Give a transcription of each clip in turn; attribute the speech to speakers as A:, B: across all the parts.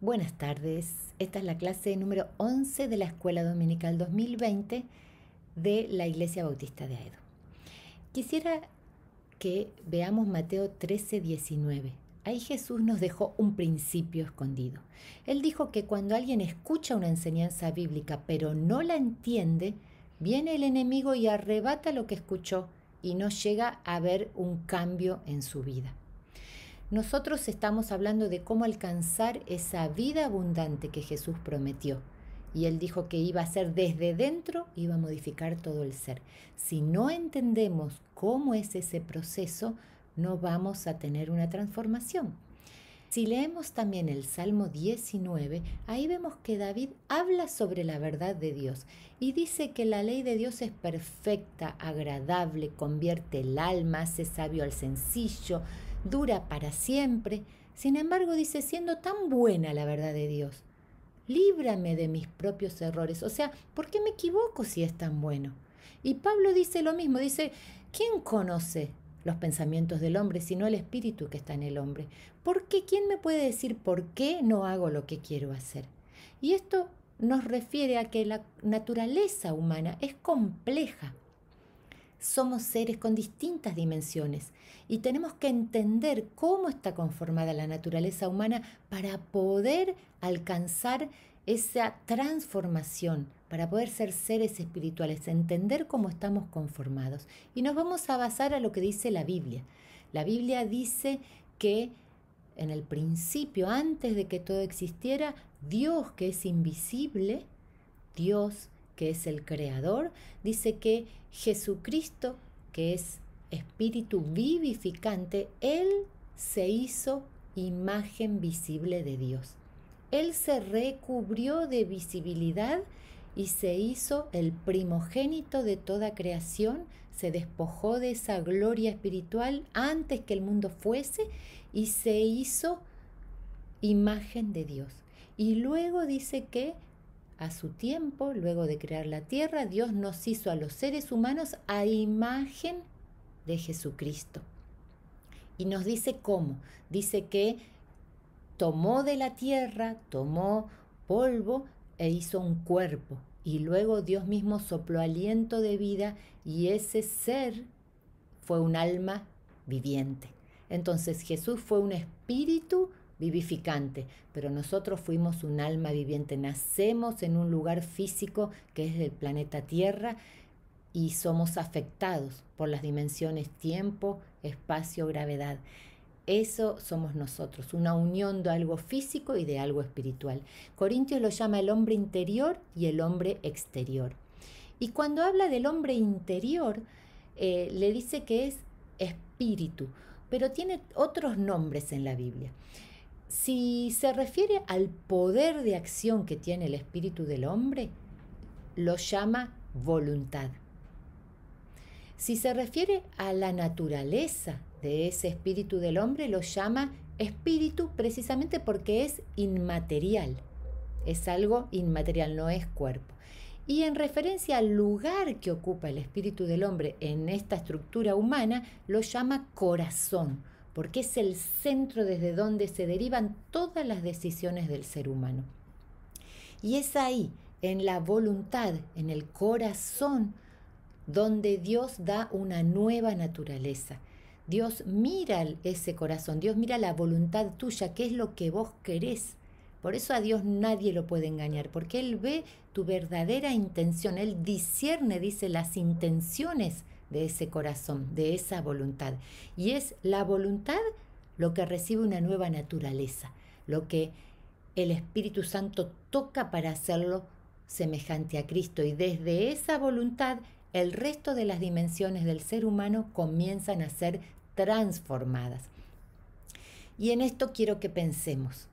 A: Buenas tardes, esta es la clase número 11 de la Escuela Dominical 2020 de la Iglesia Bautista de Aedo. Quisiera que veamos Mateo 13, 19. Ahí Jesús nos dejó un principio escondido. Él dijo que cuando alguien escucha una enseñanza bíblica pero no la entiende, viene el enemigo y arrebata lo que escuchó y no llega a ver un cambio en su vida nosotros estamos hablando de cómo alcanzar esa vida abundante que Jesús prometió. Y él dijo que iba a ser desde dentro, iba a modificar todo el ser. Si no entendemos cómo es ese proceso, no vamos a tener una transformación. Si leemos también el Salmo 19, ahí vemos que David habla sobre la verdad de Dios y dice que la ley de Dios es perfecta, agradable, convierte el alma, hace sabio al sencillo, dura para siempre, sin embargo dice, siendo tan buena la verdad de Dios, líbrame de mis propios errores. O sea, ¿por qué me equivoco si es tan bueno? Y Pablo dice lo mismo, dice, ¿quién conoce los pensamientos del hombre sino el espíritu que está en el hombre? ¿Por qué? ¿Quién me puede decir por qué no hago lo que quiero hacer? Y esto nos refiere a que la naturaleza humana es compleja. Somos seres con distintas dimensiones y tenemos que entender cómo está conformada la naturaleza humana para poder alcanzar esa transformación, para poder ser seres espirituales, entender cómo estamos conformados. Y nos vamos a basar a lo que dice la Biblia. La Biblia dice que en el principio, antes de que todo existiera, Dios que es invisible, Dios que es el creador, dice que Jesucristo, que es espíritu vivificante, Él se hizo imagen visible de Dios. Él se recubrió de visibilidad y se hizo el primogénito de toda creación, se despojó de esa gloria espiritual antes que el mundo fuese y se hizo imagen de Dios. Y luego dice que a su tiempo, luego de crear la tierra, Dios nos hizo a los seres humanos a imagen de Jesucristo. Y nos dice cómo. Dice que tomó de la tierra, tomó polvo e hizo un cuerpo. Y luego Dios mismo sopló aliento de vida y ese ser fue un alma viviente. Entonces Jesús fue un espíritu vivificante, pero nosotros fuimos un alma viviente, nacemos en un lugar físico que es del planeta Tierra y somos afectados por las dimensiones tiempo, espacio, gravedad. Eso somos nosotros, una unión de algo físico y de algo espiritual. Corintios lo llama el hombre interior y el hombre exterior. Y cuando habla del hombre interior, eh, le dice que es espíritu, pero tiene otros nombres en la Biblia. Si se refiere al poder de acción que tiene el espíritu del hombre, lo llama voluntad. Si se refiere a la naturaleza de ese espíritu del hombre, lo llama espíritu precisamente porque es inmaterial. Es algo inmaterial, no es cuerpo. Y en referencia al lugar que ocupa el espíritu del hombre en esta estructura humana, lo llama corazón porque es el centro desde donde se derivan todas las decisiones del ser humano. Y es ahí, en la voluntad, en el corazón, donde Dios da una nueva naturaleza. Dios mira ese corazón, Dios mira la voluntad tuya, qué es lo que vos querés. Por eso a Dios nadie lo puede engañar, porque Él ve tu verdadera intención, Él discierne, dice, las intenciones de ese corazón, de esa voluntad. Y es la voluntad lo que recibe una nueva naturaleza, lo que el Espíritu Santo toca para hacerlo semejante a Cristo. Y desde esa voluntad el resto de las dimensiones del ser humano comienzan a ser transformadas. Y en esto quiero que pensemos.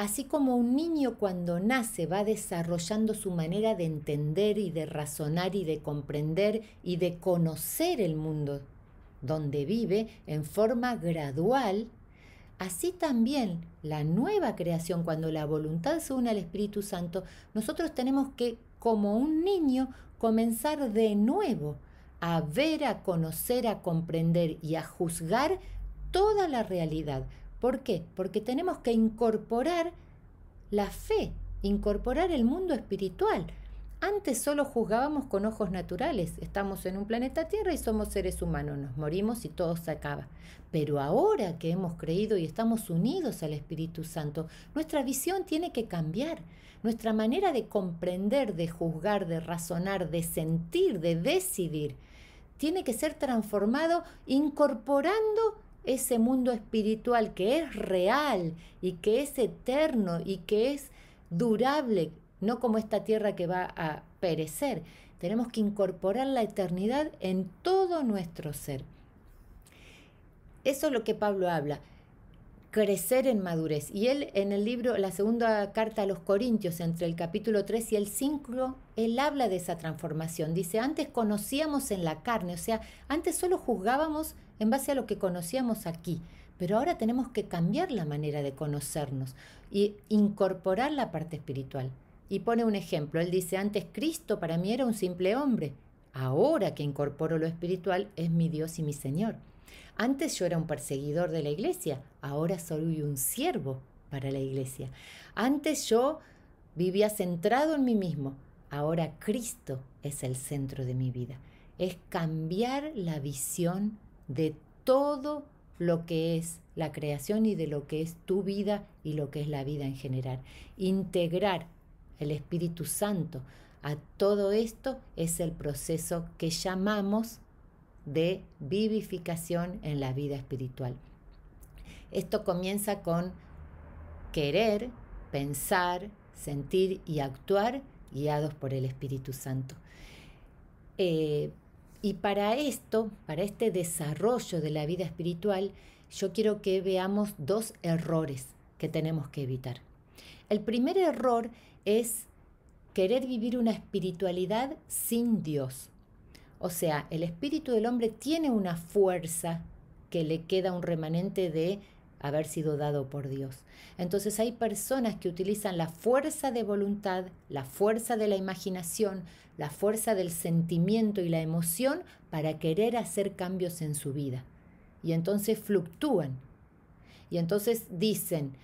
A: Así como un niño cuando nace va desarrollando su manera de entender y de razonar y de comprender y de conocer el mundo donde vive en forma gradual, así también la nueva creación, cuando la voluntad se une al Espíritu Santo, nosotros tenemos que, como un niño, comenzar de nuevo a ver, a conocer, a comprender y a juzgar toda la realidad, ¿Por qué? Porque tenemos que incorporar la fe, incorporar el mundo espiritual. Antes solo juzgábamos con ojos naturales, estamos en un planeta Tierra y somos seres humanos, nos morimos y todo se acaba. Pero ahora que hemos creído y estamos unidos al Espíritu Santo, nuestra visión tiene que cambiar, nuestra manera de comprender, de juzgar, de razonar, de sentir, de decidir, tiene que ser transformado incorporando ese mundo espiritual que es real y que es eterno y que es durable, no como esta tierra que va a perecer. Tenemos que incorporar la eternidad en todo nuestro ser. Eso es lo que Pablo habla, crecer en madurez. Y él en el libro, la segunda carta a los Corintios, entre el capítulo 3 y el 5, él habla de esa transformación. Dice, antes conocíamos en la carne, o sea, antes solo juzgábamos en base a lo que conocíamos aquí. Pero ahora tenemos que cambiar la manera de conocernos e incorporar la parte espiritual. Y pone un ejemplo, él dice, antes Cristo para mí era un simple hombre, ahora que incorporo lo espiritual es mi Dios y mi Señor. Antes yo era un perseguidor de la iglesia, ahora soy un siervo para la iglesia. Antes yo vivía centrado en mí mismo, ahora Cristo es el centro de mi vida. Es cambiar la visión de todo lo que es la creación y de lo que es tu vida y lo que es la vida en general. Integrar el Espíritu Santo a todo esto es el proceso que llamamos de vivificación en la vida espiritual. Esto comienza con querer, pensar, sentir y actuar guiados por el Espíritu Santo. Eh, y para esto, para este desarrollo de la vida espiritual, yo quiero que veamos dos errores que tenemos que evitar. El primer error es querer vivir una espiritualidad sin Dios. O sea, el espíritu del hombre tiene una fuerza que le queda un remanente de haber sido dado por Dios. Entonces hay personas que utilizan la fuerza de voluntad, la fuerza de la imaginación, la fuerza del sentimiento y la emoción para querer hacer cambios en su vida. Y entonces fluctúan. Y entonces dicen,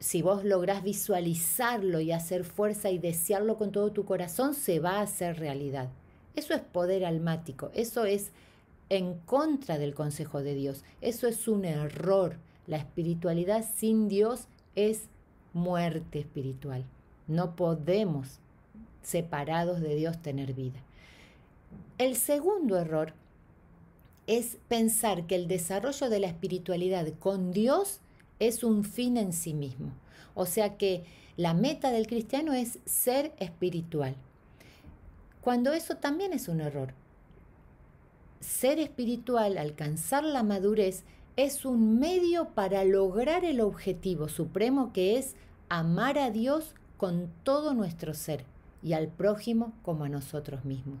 A: si vos lográs visualizarlo y hacer fuerza y desearlo con todo tu corazón, se va a hacer realidad. Eso es poder almático, eso es en contra del consejo de Dios, eso es un error. La espiritualidad sin Dios es muerte espiritual. No podemos separados de Dios tener vida. El segundo error es pensar que el desarrollo de la espiritualidad con Dios es un fin en sí mismo. O sea que la meta del cristiano es ser espiritual. Cuando eso también es un error. Ser espiritual, alcanzar la madurez, es un medio para lograr el objetivo supremo que es amar a Dios con todo nuestro ser y al prójimo como a nosotros mismos.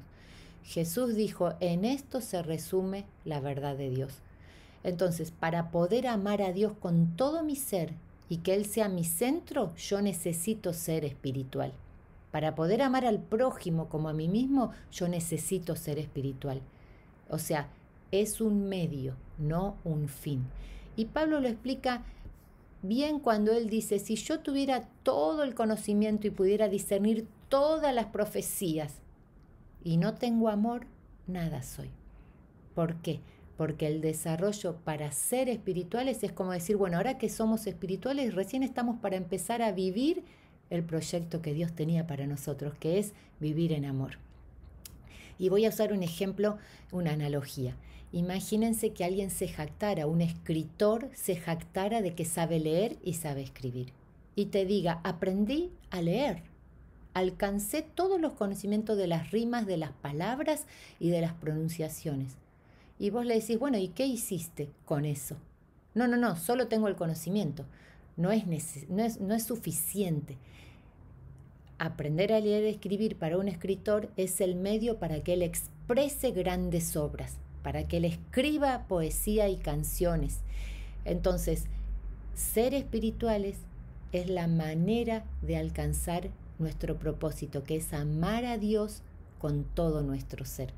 A: Jesús dijo, en esto se resume la verdad de Dios. Entonces, para poder amar a Dios con todo mi ser y que Él sea mi centro, yo necesito ser espiritual. Para poder amar al prójimo como a mí mismo, yo necesito ser espiritual. O sea, es un medio, no un fin. Y Pablo lo explica bien cuando él dice, si yo tuviera todo el conocimiento y pudiera discernir todas las profecías y no tengo amor, nada soy. ¿Por qué? Porque el desarrollo para ser espirituales es como decir, bueno, ahora que somos espirituales, recién estamos para empezar a vivir el proyecto que Dios tenía para nosotros, que es vivir en amor. Y voy a usar un ejemplo, una analogía. Imagínense que alguien se jactara, un escritor se jactara de que sabe leer y sabe escribir. Y te diga, aprendí a leer alcancé todos los conocimientos de las rimas, de las palabras y de las pronunciaciones. Y vos le decís, bueno, ¿y qué hiciste con eso? No, no, no, solo tengo el conocimiento. No es, no es, suficiente. Aprender a leer y escribir para un escritor es el medio para que él exprese grandes obras, para que él escriba poesía y canciones. Entonces, ser espirituales es la manera de alcanzar nuestro propósito, que es amar a Dios con todo nuestro ser.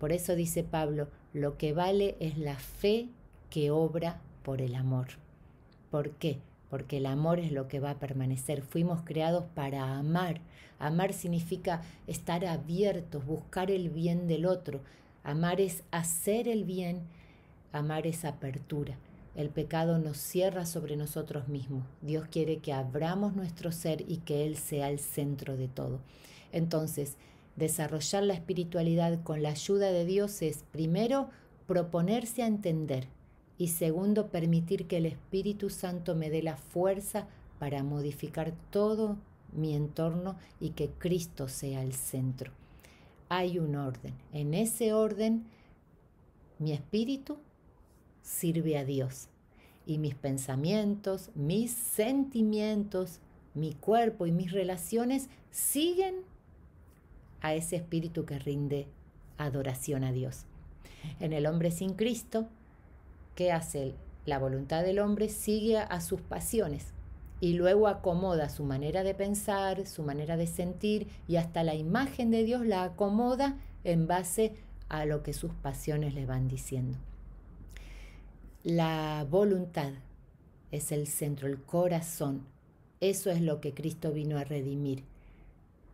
A: Por eso dice Pablo, lo que vale es la fe que obra por el amor. ¿Por qué? Porque el amor es lo que va a permanecer. Fuimos creados para amar. Amar significa estar abiertos, buscar el bien del otro. Amar es hacer el bien, amar es apertura. El pecado nos cierra sobre nosotros mismos. Dios quiere que abramos nuestro ser y que Él sea el centro de todo. Entonces, desarrollar la espiritualidad con la ayuda de Dios es, primero, proponerse a entender y segundo, permitir que el Espíritu Santo me dé la fuerza para modificar todo mi entorno y que Cristo sea el centro. Hay un orden. En ese orden, mi espíritu sirve a Dios. Y mis pensamientos, mis sentimientos, mi cuerpo y mis relaciones siguen a ese espíritu que rinde adoración a Dios. En el hombre sin Cristo, ¿qué hace? La voluntad del hombre sigue a sus pasiones y luego acomoda su manera de pensar, su manera de sentir y hasta la imagen de Dios la acomoda en base a lo que sus pasiones le van diciendo. La voluntad es el centro, el corazón. Eso es lo que Cristo vino a redimir.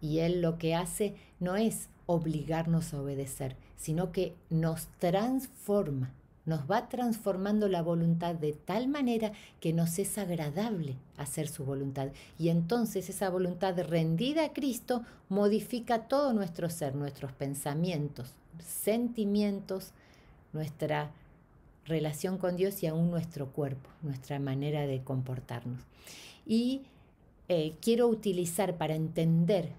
A: Y Él lo que hace no es obligarnos a obedecer, sino que nos transforma, nos va transformando la voluntad de tal manera que nos es agradable hacer su voluntad. Y entonces esa voluntad rendida a Cristo modifica todo nuestro ser, nuestros pensamientos, sentimientos, nuestra relación con Dios y aún nuestro cuerpo, nuestra manera de comportarnos. Y eh, quiero utilizar para entender,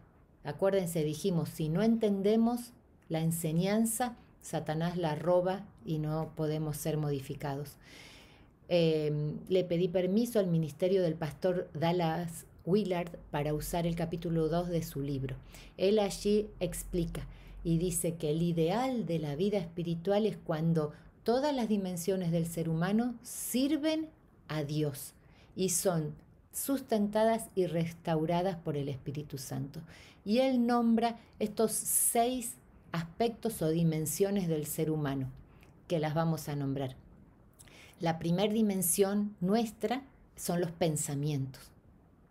A: acuérdense, dijimos, si no entendemos la enseñanza, Satanás la roba y no podemos ser modificados. Em, le pedí permiso al ministerio del pastor Dallas Willard para usar el capítulo 2 de su libro. Él allí explica y dice que el ideal de la vida espiritual es cuando todas las dimensiones del ser humano sirven a Dios y son sustentadas y restauradas por el Espíritu Santo. Y él nombra estos seis aspectos o dimensiones del ser humano, que las vamos a nombrar. La primera dimensión nuestra son los pensamientos.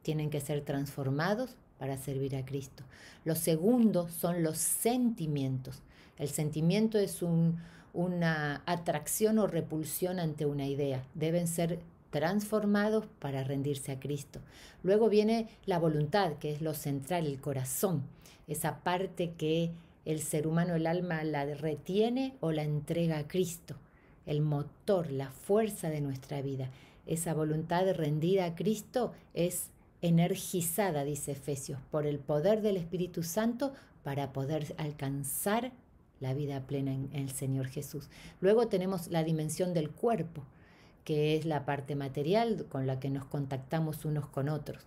A: Tienen que ser transformados para servir a Cristo. los segundos son los sentimientos. El sentimiento es un, una atracción o repulsión ante una idea. Deben ser transformados para rendirse a Cristo. Luego viene la voluntad, que es lo central, el corazón, esa parte que el ser humano, el alma, la retiene o la entrega a Cristo, el motor, la fuerza de nuestra vida. Esa voluntad rendida a Cristo es energizada, dice Efesios, por el poder del Espíritu Santo para poder alcanzar la vida plena en el Señor Jesús. Luego tenemos la dimensión del cuerpo, que es la parte material con la que nos contactamos unos con otros.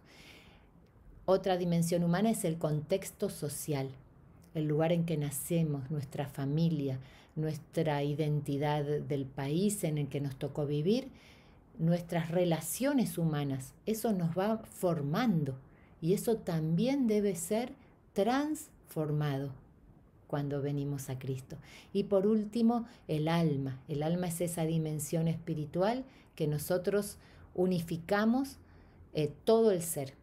A: Otra dimensión humana es el contexto social, el lugar en que nacemos, nuestra familia, nuestra identidad del país en el que nos tocó vivir, nuestras relaciones humanas. Eso nos va formando y eso también debe ser transformado cuando venimos a Cristo. Y por último, el alma. El alma es esa dimensión espiritual que nosotros unificamos eh, todo el ser.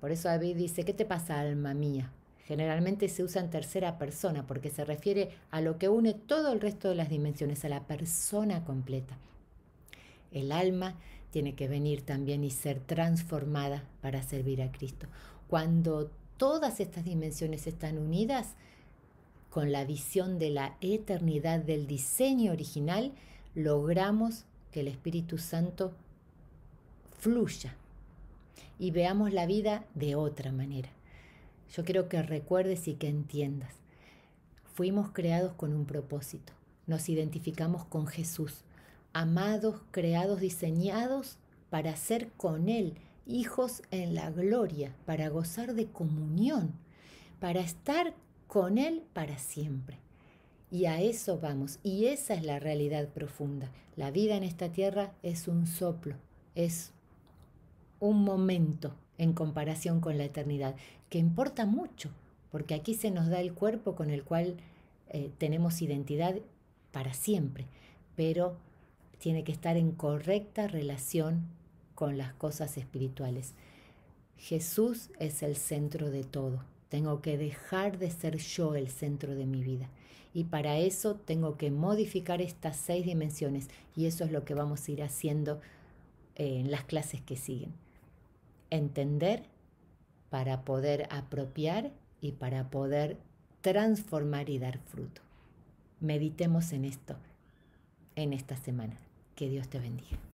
A: Por eso David dice, ¿qué te pasa, alma mía? Generalmente se usa en tercera persona porque se refiere a lo que une todo el resto de las dimensiones, a la persona completa. El alma tiene que venir también y ser transformada para servir a Cristo. Cuando todas estas dimensiones están unidas, con la visión de la eternidad del diseño original, logramos que el Espíritu Santo fluya y veamos la vida de otra manera. Yo quiero que recuerdes y que entiendas. Fuimos creados con un propósito. Nos identificamos con Jesús, amados, creados, diseñados para ser con Él, hijos en la gloria, para gozar de comunión, para estar con Él para siempre. Y a eso vamos, y esa es la realidad profunda. La vida en esta tierra es un soplo, es un momento en comparación con la eternidad, que importa mucho, porque aquí se nos da el cuerpo con el cual eh, tenemos identidad para siempre, pero tiene que estar en correcta relación con las cosas espirituales. Jesús es el centro de todo. Tengo que dejar de ser yo el centro de mi vida. Y para eso tengo que modificar estas seis dimensiones. Y eso es lo que vamos a ir haciendo eh, en las clases que siguen. Entender para poder apropiar y para poder transformar y dar fruto. Meditemos en esto, en esta semana. Que Dios te bendiga.